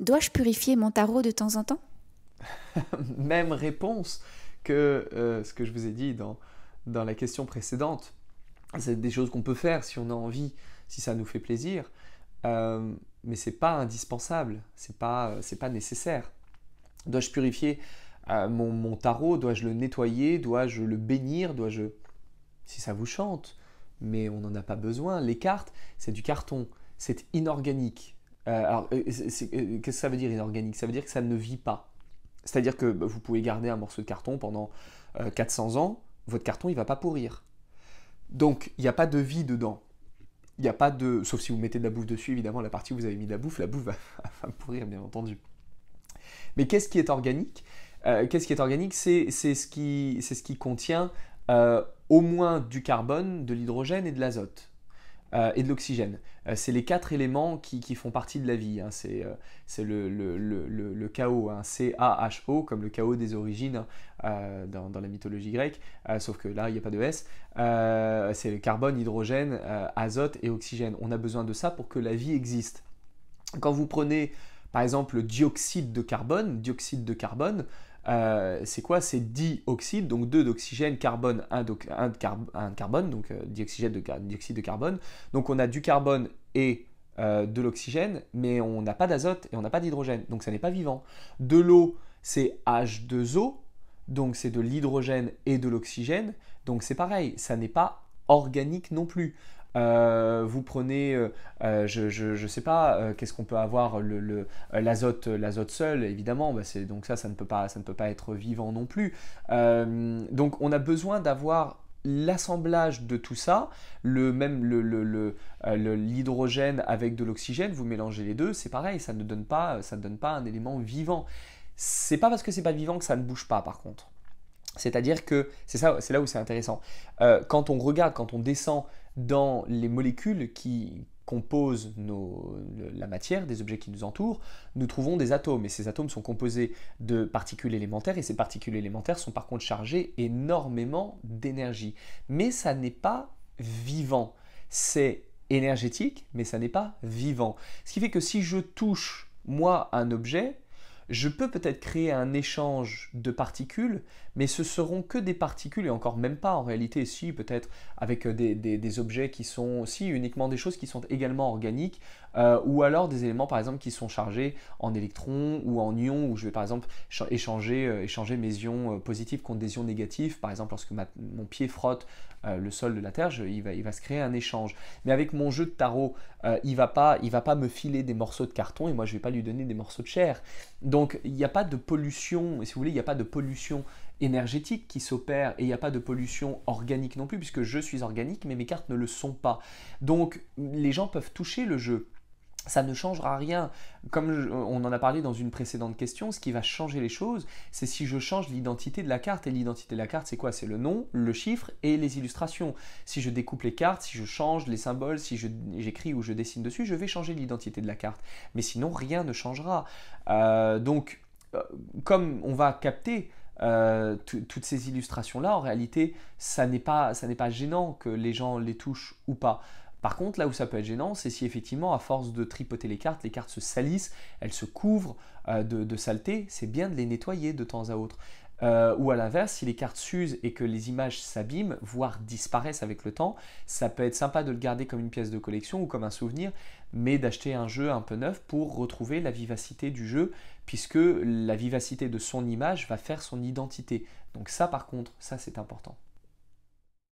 Dois-je purifier mon tarot de temps en temps Même réponse que euh, ce que je vous ai dit dans, la question précédente. C'est des choses qu'on peut faire si on a envie, si ça nous fait plaisir, mais euh, mais c'est pas indispensable, c'est pas, euh, pas nécessaire. Dois-je purifier mon, mon, tarot Dois-je le nettoyer Dois-je le bénir Dois-je... Si ça vous chante, mais on n'en a pas besoin. Les cartes, c'est du carton, c'est inorganique, euh, alors, euh, euh, qu'est-ce que ça veut dire inorganique Ça veut dire que ça ne vit pas. C'est-à-dire que bah, vous pouvez garder un morceau de carton pendant 400 ans, votre carton, il va pas pourrir. Donc, il n'y a pas de vie dedans. Il n'y a pas de... Sauf si vous mettez de la bouffe dessus, évidemment, la partie où vous avez mis de la bouffe, la bouffe va, pourrir, bien entendu. Mais qu'est-ce qui est organique Qu'est-ce qui est organique C'est ce, ce qui contient au moins du carbone, de l'hydrogène et de l'azote. Euh, et de l'oxygène. Euh, c'est les quatre éléments qui, font partie de la vie. Hein. Euh, c'est le, le, chaos, hein. C-A-H-O, comme le chaos des origines dans, la mythologie grecque, sauf que là, il n'y a pas de S. c'est le carbone, hydrogène, azote et oxygène. On a besoin de ça pour que la vie existe. Quand vous prenez, par exemple, le dioxyde de carbone, dioxyde de carbone, euh, c'est quoi C'est dioxyde, donc 2 d'oxygène, carbone, 1, de, un de carbone, donc euh, dioxyde, de, carbone. Donc on a du carbone et euh, de l'oxygène, mais on n'a pas d'azote et on n'a pas d'hydrogène, donc ça n'est pas vivant. De l'eau, c'est H2O, donc c'est de l'hydrogène et de l'oxygène, donc c'est pareil, ça n'est pas organique non plus. Euh, vous prenez, euh, euh, je, je, sais pas, qu'est-ce qu'on peut avoir le, l'azote, seul, évidemment. Bah, donc ça, ça ne peut pas, ça ne peut pas être vivant non plus. donc on a besoin d'avoir l'assemblage de tout ça, le même l'hydrogène le, avec de l'oxygène, vous mélangez les deux, c'est pareil, ça ne donne pas, ça ne donne pas un élément vivant. C'est pas parce que c'est pas vivant que ça ne bouge pas, par contre. C'est-à-dire que c'est ça, c'est là où c'est intéressant. quand on regarde, quand on descend dans les molécules qui composent la matière des objets qui nous entourent, nous trouvons des atomes. Et ces atomes sont composés de particules élémentaires, et ces particules élémentaires sont par contre chargées énormément d'énergie. Mais ça n'est pas vivant. C'est énergétique, mais ça n'est pas vivant. Ce qui fait que si je touche, moi, un objet, je peux peut-être créer un échange de particules, mais ce seront que des particules, et encore même pas en réalité, si peut-être avec euh, des, objets qui sont aussi uniquement des choses qui sont également organiques, euh, ou alors des éléments par exemple qui sont chargés en électrons ou en ions, où je vais par exemple échanger, euh, échanger mes ions positifs contre des ions négatifs, par exemple lorsque mon pied frotte le sol de la Terre, il, va, il, va, se créer un échange. Mais avec mon jeu de tarot, il ne va, pas, il va pas me filer des morceaux de carton, et moi je ne vais pas lui donner des morceaux de chair. Donc il n'y a pas de pollution, si vous voulez, il n'y a pas de pollution énergétique qui s'opère et il n'y a pas de pollution organique non plus, puisque je suis organique, mais mes cartes ne le sont pas. Donc les gens peuvent toucher le jeu, ça ne changera rien. Comme on en a parlé dans une précédente question, ce qui va changer les choses, c'est si je change l'identité de la carte. Et l'identité de la carte, c'est quoi C'est le nom, le chiffre et les illustrations. Si je découpe les cartes, si je change les symboles, si j'écris ou je dessine dessus, je vais changer l'identité de la carte. Mais sinon, rien ne changera. Euh, donc, euh, comme on va capter euh, toutes ces illustrations-là, en réalité, ça n'est pas gênant que les gens les touchent ou pas. Par contre, là où ça peut être gênant, c'est si effectivement, à force de tripoter les cartes, les cartes se salissent, elles se couvrent euh, de, saleté, c'est bien de les nettoyer de temps à autre. Euh, ou à l'inverse, si les cartes s'usent et que les images s'abîment, voire disparaissent avec le temps, ça peut être sympa de le garder comme une pièce de collection ou comme un souvenir, mais d'acheter un jeu un peu neuf pour retrouver la vivacité du jeu, puisque la vivacité de son image va faire son identité. Donc ça par contre, ça c'est important.